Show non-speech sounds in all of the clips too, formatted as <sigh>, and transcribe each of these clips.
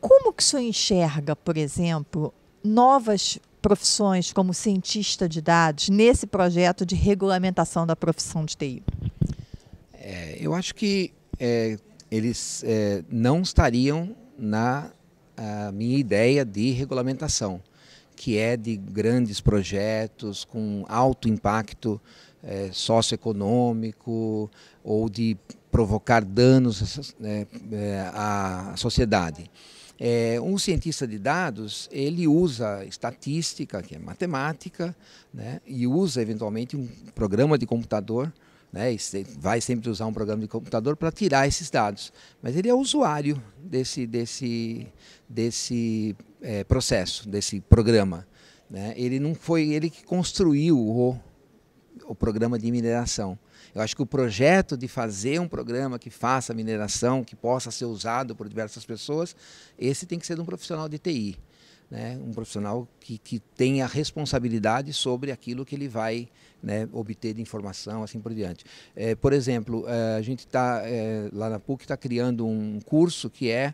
Como que o senhor enxerga, por exemplo, novas profissões como cientista de dados nesse projeto de regulamentação da profissão de TI? É, eu acho que é, eles é, não estariam na minha ideia de regulamentação, que é de grandes projetos com alto impacto é, socioeconômico ou de provocar danos é, é, à sociedade. É, um cientista de dados, ele usa estatística, que é matemática, né, e usa eventualmente um programa de computador, né, vai sempre usar um programa de computador para tirar esses dados. Mas ele é usuário desse, desse, desse é, processo, desse programa. Né? Ele não foi ele que construiu o o programa de mineração. Eu acho que o projeto de fazer um programa que faça mineração, que possa ser usado por diversas pessoas, esse tem que ser de um profissional de TI. Né? Um profissional que, que tenha responsabilidade sobre aquilo que ele vai né, obter de informação, assim por diante. É, por exemplo, é, a gente está, é, lá na PUC, está criando um curso que é,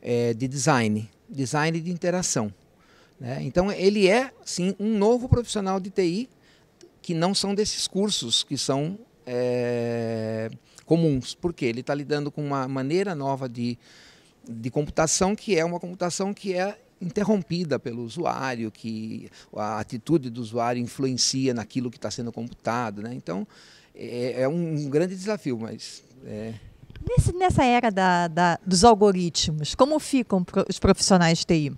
é de design, design de interação. Né? Então, ele é, sim, um novo profissional de TI que não são desses cursos que são é, comuns, porque ele está lidando com uma maneira nova de, de computação que é uma computação que é interrompida pelo usuário, que a atitude do usuário influencia naquilo que está sendo computado. Né? Então, é, é um grande desafio, mas... É... Nesse, nessa era da, da, dos algoritmos, como ficam os profissionais de TI?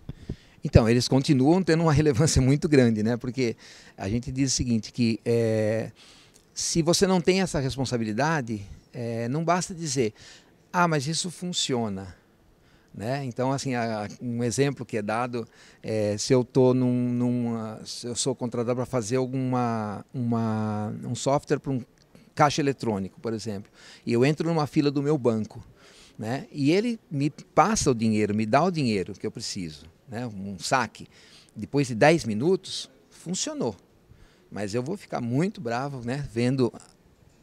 Então, eles continuam tendo uma relevância <laughs> muito grande, né? Porque a gente diz o seguinte, que é, se você não tem essa responsabilidade, é, não basta dizer, ah, mas isso funciona. Né? Então, assim, a, um exemplo que é dado é se eu tô num, numa, ah, se eu sou contratado para fazer alguma uma, um software para um caixa eletrônico, por exemplo, e eu entro numa fila do meu banco, né? E ele me passa o dinheiro, me dá o dinheiro que eu preciso né, um saque, depois de 10 minutos, funcionou. Mas eu vou ficar muito bravo, né, vendo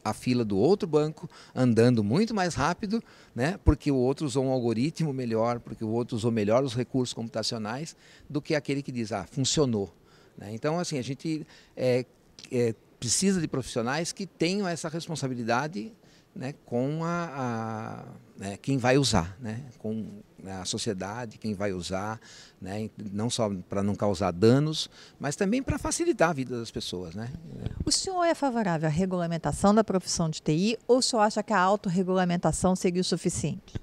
a fila do outro banco andando muito mais rápido, né, porque o outro usou um algoritmo melhor, porque o outro usou melhor os recursos computacionais do que aquele que diz, ah, funcionou. Né? Então, assim, a gente é, é, precisa de profissionais que tenham essa responsabilidade né, com a, a né, quem vai usar, né, com né, a sociedade, quem vai usar, né? não só para não causar danos, mas também para facilitar a vida das pessoas. Né? O senhor é favorável à regulamentação da profissão de TI ou o senhor acha que a autorregulamentação seria o suficiente?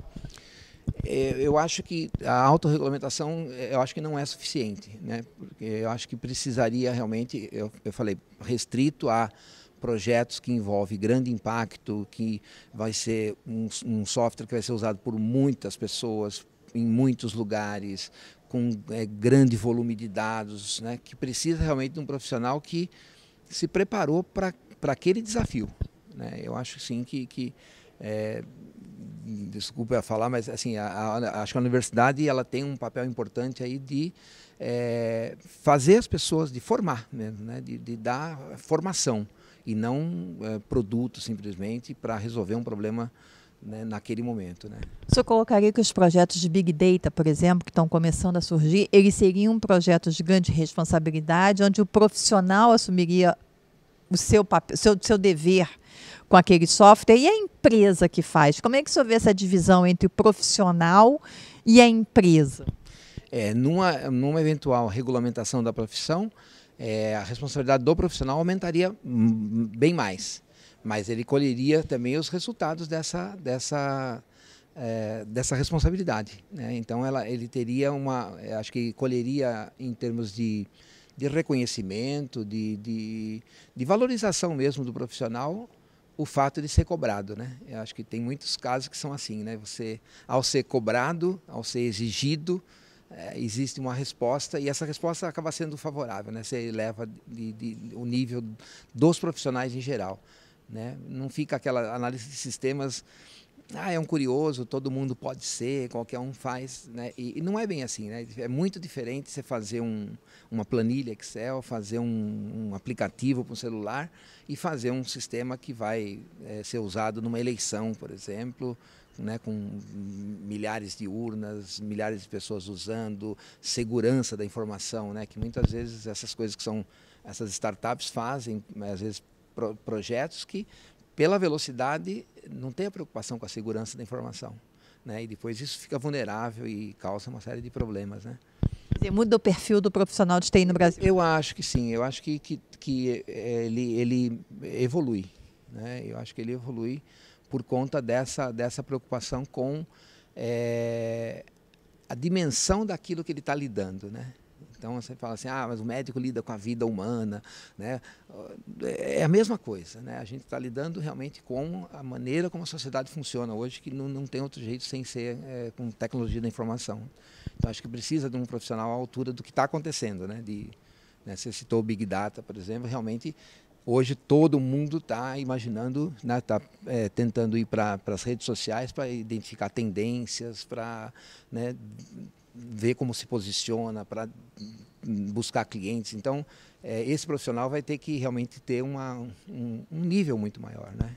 É, eu acho que a autorregulamentação, é, eu acho que não é suficiente, né? Porque eu acho que precisaria realmente, eu, eu falei, restrito a projetos que envolvem grande impacto, que vai ser um, um software que vai ser usado por muitas pessoas, em muitos lugares, com é, grande volume de dados, né, que precisa realmente de um profissional que se preparou para aquele desafio. Né? Eu acho sim que, que é, desculpa falar, mas assim, acho que a universidade ela tem um papel importante aí de é, fazer as pessoas, de formar mesmo, né? de, de dar formação e não é, eh, produto simplesmente para resolver um problema né, naquele momento. Né? O senhor colocaria que os projetos de Big Data, por exemplo, que estão começando a surgir, eles seriam projetos de grande responsabilidade, onde o profissional assumiria o seu, papel, seu, seu dever com aquele software e a empresa que faz? Como é que o senhor vê essa divisão entre o profissional e a empresa? É, numa, numa eventual regulamentação da profissão, é, a responsabilidade do profissional aumentaria bem mais. Mas ele colheria também os resultados dessa, dessa, é, dessa responsabilidade. Né? Então ela, ele teria uma. É, acho que colheria em termos de, de reconhecimento, de, de, de valorização mesmo do profissional, o fato de ser cobrado, né? Eu acho que tem muitos casos que são assim, né? Você, ao ser cobrado, ao ser exigido, é, existe uma resposta e essa resposta acaba sendo favorável, né? Você eleva de, de, o nível dos profissionais em geral, né? Não fica aquela análise de sistemas, ah, é um curioso, todo mundo pode ser, qualquer um faz, né? E, e não é bem assim, né? É muito diferente você fazer um, uma planilha Excel, fazer um, um aplicativo para o celular e fazer um sistema que vai é, ser usado numa eleição, por exemplo, né, com milhares de urnas, milhares de pessoas usando, segurança da informação, né, que muitas vezes essas coisas que são essas startups fazem, às vezes pro, projetos que pela velocidade não tem a preocupação com a segurança da informação, né, e depois isso fica vulnerável e causa uma série de problemas, né. Dizer, muda o perfil do profissional de TI no Brasil? Eu acho que sim, eu acho que, que, que ele, ele evolui, né? Eu acho que ele evolui por conta dessa, dessa preocupação com é, a dimensão daquilo que ele está lidando. Né? Então você fala assim, ah, mas o médico lida com a vida humana, né? É a mesma coisa, né? A gente está lidando realmente com a maneira como a sociedade funciona hoje, que não, não tem outro jeito sem ser é, com tecnologia da informação. Então acho que precisa de um profissional à altura do que está acontecendo, né? De, né? Você citou o Big Data, por exemplo, realmente Hoje todo mundo está imaginando, está né, tá, é, tentando ir para as redes sociais para identificar tendências, para né, ver como se posiciona, para buscar clientes. Então, é, esse profissional vai ter que realmente ter uma, um, um nível muito maior, né?